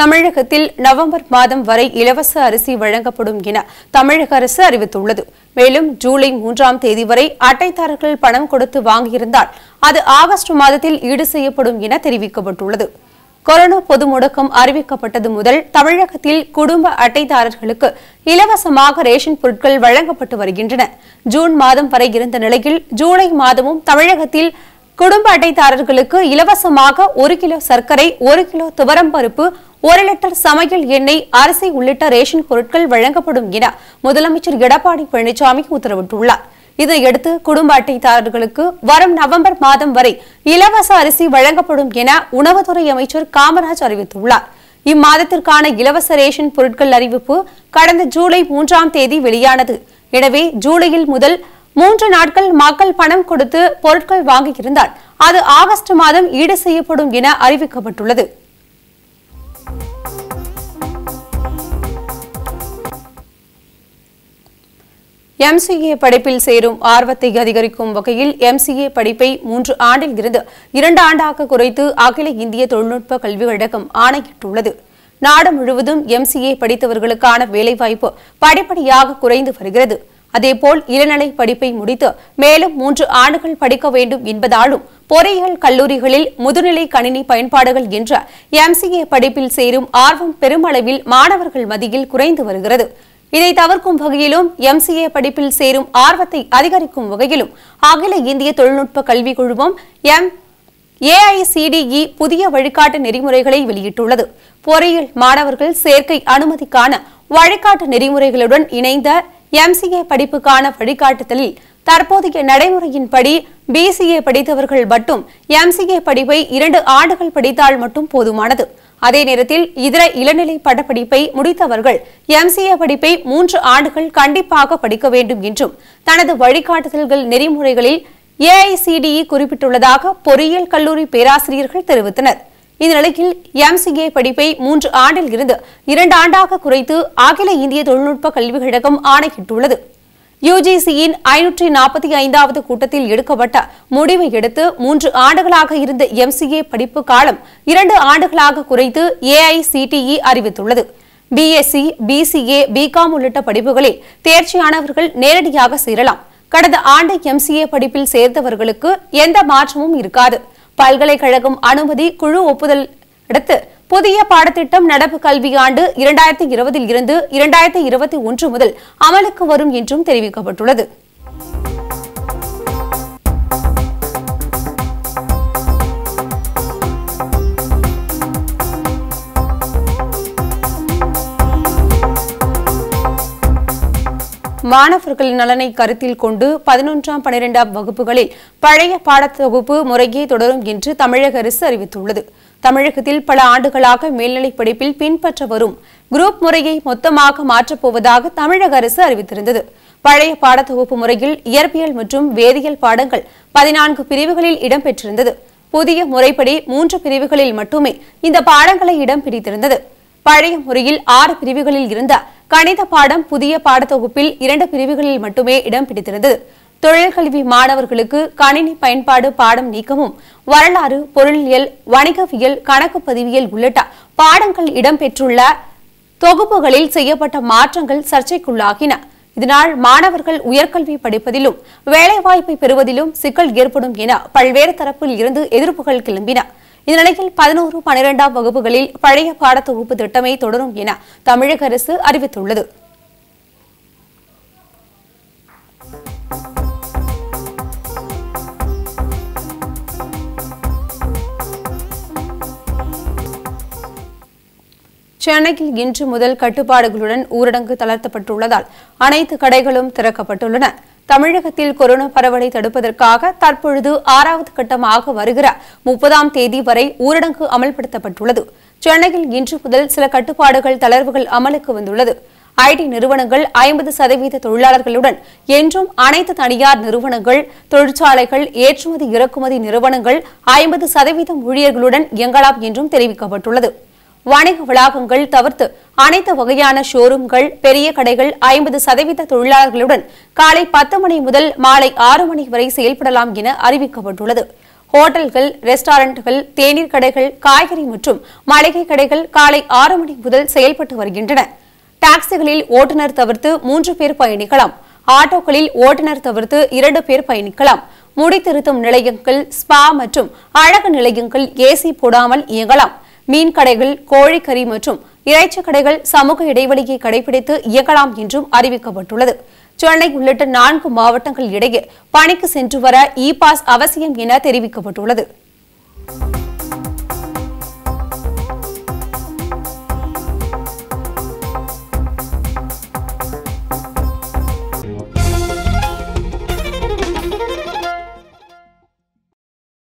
தமிழகத்தில் நவம்பர் மாதம் வரை இலவச அரிசி வழங்கப்படும் என தமிழக அரசு அறிவித்துள்ளது மேலும் ஜூலை மூன்றாம் தேதி வரை அட்டைதாரர்கள் பணம் கொடுத்து வாங்கியிருந்தால் அது ஆகஸ்ட் மாதத்தில் ஈடு செய்யப்படும் என தெரிவிக்கப்பட்டுள்ளது கொரோனா பொது முடக்கம் அறிவிக்கப்பட்டது முதல் தமிழகத்தில் குடும்ப அட்டைதாரர்களுக்கு இலவசமாக ரேஷன் பொருட்கள் வழங்கப்பட்டு வருகின்றன ஜூன் மாதம் வரை இருந்த நிலையில் ஜூலை மாதமும் தமிழகத்தில் குடும்ப அட்டைதாரர்களுக்கு இலவசமாக ஒரு கிலோ சர்க்கரை ஒரு கிலோ துவரம் பருப்பு ஒரு லிட்டர் சமையல் எண்ணெய் அரிசி உள்ளிட்ட ரேஷன் பொருட்கள் வழங்கப்படும் என முதலமைச்சர் எடப்பாடி பழனிசாமி உத்தரவிட்டுள்ளார் இதையடுத்து குடும்ப அட்டைதாரர்களுக்கு வரும் நவம்பர் மாதம் வரை இலவச அரிசி வழங்கப்படும் என உணவுத்துறை அமைச்சர் காமராஜ் அறிவித்துள்ளார் இம்மாதத்திற்கான இலவச ரேஷன் பொருட்கள் அறிவிப்பு கடந்த ஜூலை மூன்றாம் தேதி வெளியானது எனவே ஜூலையில் முதல் மூன்று நாட்கள் மக்கள் பணம் கொடுத்து பொருட்கள் வாங்கியிருந்தால் அது ஆகஸ்ட் மாதம் ஈடு செய்யப்படும் என அறிவிக்கப்பட்டுள்ளது எம்சிஏ படிப்பில் சேரும் ஆர்வத்தை அதிகரிக்கும் வகையில் எம்சிஏ படிப்பை மூன்று ஆண்டில் இருந்து இரண்டு ஆண்டாக குறைத்து அகில இந்திய தொழில்நுட்ப கல்வி கழகம் ஆணையிட்டுள்ளது நாடு முழுவதும் எம்சிஏ படித்தவர்களுக்கான வேலைவாய்ப்பு படிப்படியாக குறைந்து வருகிறது அதேபோல் இளநிலை படிப்பை முடித்து மேலும் மூன்று ஆண்டுகள் படிக்க வேண்டும் என்பதாலும் பொறியியல் கல்லூரிகளில் முதுநிலை கணினி பயன்பாடுகள் என்ற எம்சிஏ படிப்பில் சேரும் ஆர்வம் பெருமளவில் மாணவர்கள் மதியில் குறைந்து வருகிறது இதை தவிர்க்கும் வகையிலும் எம்சிஏ படிப்பில் சேரும் ஆர்வத்தை அதிகரிக்கும் வகையிலும் அகில இந்திய தொழில்நுட்ப கல்விக் குழுமம் எம் ஏஐசிடிஇ புதிய வழிகாட்டு நெறிமுறைகளை வெளியிட்டுள்ளது பொறியியல் மாணவர்கள் சேர்க்கை அனுமதிக்கான வழிகாட்டு நெறிமுறைகளுடன் இணைந்த எம்சிஏ படிப்புக்கான வழிகாட்டுதலில் தற்போதைய நடைமுறையின்படி பிசிஏ படித்தவர்கள் மட்டும் எம்சிஏ படிப்பை இரண்டு ஆண்டுகள் படித்தால் மட்டும் போதுமானது அதே நேரத்தில் இதர இளநிலை பட்டப்படிப்பை முடித்தவர்கள் எம்சிஏ படிப்பை மூன்று ஆண்டுகள் கண்டிப்பாக படிக்க வேண்டும் என்றும் தனது வழிகாட்டுதல்கள் நெறிமுறைகளில் ஏஐசிடிஇ e குறிப்பிட்டுள்ளதாக பொறியியல் கல்லூரி பேராசிரியர்கள் தெரிவித்தனர் இந்நிலையில் எம்சிஏ படிப்பை மூன்று ஆண்டில் இருந்து இரண்டு ஆண்டாக குறைத்து அகில இந்திய தொழில்நுட்ப கல்விக் கழகம் ஆணையிட்டுள்ளது யுஜிசியின் ஐநூற்றி நாற்பத்தி ஐந்தாவது கூட்டத்தில் எடுக்கப்பட்ட முடிவை எடுத்து மூன்று ஆண்டுகளாக இருந்த எம்சிஏ படிப்பு காலம் இரண்டு ஆண்டுகளாக குறைத்து ஏஐசிடிஇ e அறிவித்துள்ளது பிஎஸ்சி பிசிஏ பிகாம் உள்ளிட்ட படிப்புகளில் தேர்ச்சியானவர்கள் நேரடியாக சேரலாம் கடந்த ஆண்டு எம்சிஏ படிப்பில் சேர்ந்தவர்களுக்கு எந்த மாற்றமும் இருக்காது பல்கலைக்கழகம் அனுமதி குழு ஒப்புதல் அடுத்து புதிய பாடத்திட்டம் நடப்பு கல்வியாண்டு இரண்டாயிரத்தி இருபதில் இருந்து இரண்டாயிரத்தி இருபத்தி ஒன்று முதல் அமலுக்கு வரும் என்றும் தெரிவிக்கப்பட்டுள்ளது மாணவர்களின் நலனை கருத்தில் கொண்டு பதினொன்றாம் பனிரெண்டாம் வகுப்புகளில் பழைய பாடத்தொகுப்பு முறையே தொடரும் என்று தமிழக அரசு அறிவித்துள்ளது தமிழகத்தில் பல ஆண்டுகளாக மேல்நிலைப் படிப்பில் பின்பற்ற வரும் குரூப் முறையை மொத்தமாக மாற்றப்போவதாக தமிழக அரசு அறிவித்திருந்தது பழைய பாடத்தொகுப்பு முறையில் இயற்பியல் மற்றும் வேதியியல் பாடங்கள் பதினான்கு பிரிவுகளில் இடம்பெற்றிருந்தது புதிய முறைப்படி மூன்று பிரிவுகளில் மட்டுமே இந்த பாடங்களை இடம் பிடித்திருந்தது பழைய முறையில் ஆறு பிரிவுகளில் இருந்த கணித பாடம் புதிய பாடத்தொகுப்பில் இரண்டு பிரிவுகளில் மட்டுமே இடம் பிடித்திருந்தது தொழிற்கல்வி மாணவர்களுக்கு கணினி பயன்பாடு பாடம் நீக்கமும் வரலாறு பொருளியல் வணிகவியல் கணக்கு பதிவியல் உள்ளிட்ட பாடங்கள் இடம்பெற்றுள்ள தொகுப்புகளில் செய்யப்பட்ட மாற்றங்கள் சர்ச்சைக்குள்ளாகின இதனால் மாணவர்கள் உயர்கல்வி படிப்பதிலும் வேலைவாய்ப்பை பெறுவதிலும் சிக்கல் ஏற்படும் என பல்வேறு தரப்பில் இருந்து எதிர்ப்புகள் கிளம்பின இந்த நிலையில் பதினோரு பனிரெண்டாம் வகுப்புகளில் பழைய பாடத்தொகுப்பு திட்டமே தொடரும் என தமிழக அரசு அறிவித்துள்ளது சென்னையில் இன்று முதல் கட்டுப்பாடுகளுடன் ஊரடங்கு தளர்த்தப்பட்டுள்ளதால் அனைத்து கடைகளும் திறக்கப்பட்டுள்ளன தமிழகத்தில் கொரோனா பரவலை தடுப்பதற்காக தற்பொழுது ஆறாவது கட்டமாக வருகிற முப்பதாம் தேதி வரை ஊரடங்கு அமல்படுத்தப்பட்டுள்ளது சென்னையில் இன்று முதல் சில கட்டுப்பாடுகள் தளர்வுகள் அமலுக்கு வந்துள்ளது ஐடி நிறுவனங்கள் ஐம்பது சதவீத தொழிலாளர்களுடன் என்றும் அனைத்து தனியார் நிறுவனங்கள் தொழிற்சாலைகள் ஏற்றுமதி இறக்குமதி நிறுவனங்கள் ஐம்பது சதவீதம் ஊழியர்களுடன் இயங்கலாம் என்றும் தெரிவிக்கப்பட்டுள்ளது வணிக வளாகங்கள் தவிர்த்து அனைத்து வகையான ஷோரூம்கள் பெரிய கடைகள் ஐம்பது சதவீத தொழிலாளர்களுடன் காலை பத்து மணி முதல் மாலை ஆறு மணி வரை செயல்படலாம் என அறிவிக்கப்பட்டுள்ளது ஹோட்டல்கள் ரெஸ்டாரண்ட்கள் தேநீர் கடைகள் காய்கறி மற்றும் மளிகை கடைகள் காலை ஆறு மணி முதல் செயல்பட்டு வருகின்றன டாக்ஸிகளில் ஓட்டுநர் தவிர்த்து மூன்று பேர் பயணிக்கலாம் ஆட்டோக்களில் ஓட்டுநர் தவிர்த்து இரண்டு பேர் பயணிக்கலாம் முடித்திருத்தும் நிலையங்கள் ஸ்பா மற்றும் அழகு நிலையங்கள் ஏசி போடாமல் இயங்கலாம் மீன் கடைகள் கோழிக்கறி மற்றும் இறைச்சி கடைகள் சமூக இடைவெளியை கடைபிடித்து இயக்கலாம் என்றும் அறிவிக்கப்பட்டுள்ளது சென்னை உள்ளிட்ட நான்கு மாவட்டங்கள் இடையே பணிக்கு சென்று வர இ பாஸ் அவசியம் என தெரிவிக்கப்பட்டுள்ளது